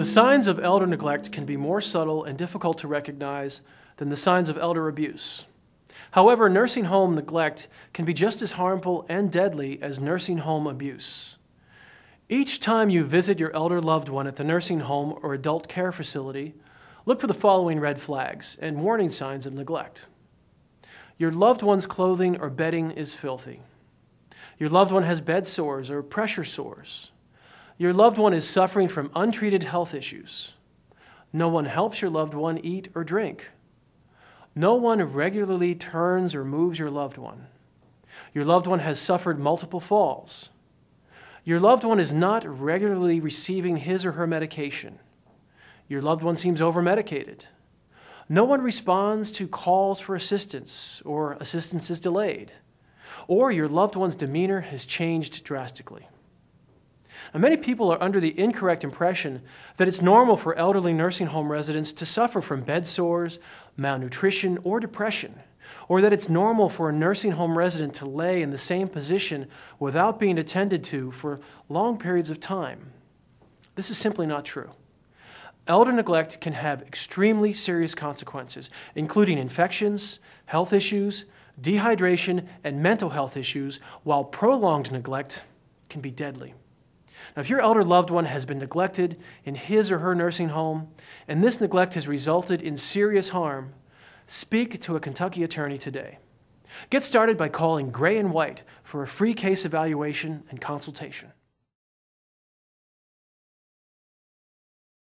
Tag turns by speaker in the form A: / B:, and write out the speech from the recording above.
A: The signs of elder neglect can be more subtle and difficult to recognize than the signs of elder abuse. However, nursing home neglect can be just as harmful and deadly as nursing home abuse. Each time you visit your elder loved one at the nursing home or adult care facility, look for the following red flags and warning signs of neglect. Your loved one's clothing or bedding is filthy. Your loved one has bed sores or pressure sores. Your loved one is suffering from untreated health issues. No one helps your loved one eat or drink. No one regularly turns or moves your loved one. Your loved one has suffered multiple falls. Your loved one is not regularly receiving his or her medication. Your loved one seems over medicated. No one responds to calls for assistance, or assistance is delayed, or your loved one's demeanor has changed drastically many people are under the incorrect impression that it's normal for elderly nursing home residents to suffer from bed sores, malnutrition, or depression, or that it's normal for a nursing home resident to lay in the same position without being attended to for long periods of time. This is simply not true. Elder neglect can have extremely serious consequences, including infections, health issues, dehydration, and mental health issues, while prolonged neglect can be deadly. Now, if your elder loved one has been neglected in his or her nursing home, and this neglect has resulted in serious harm, speak to a Kentucky attorney today. Get started by calling Gray and White for a free case evaluation and consultation.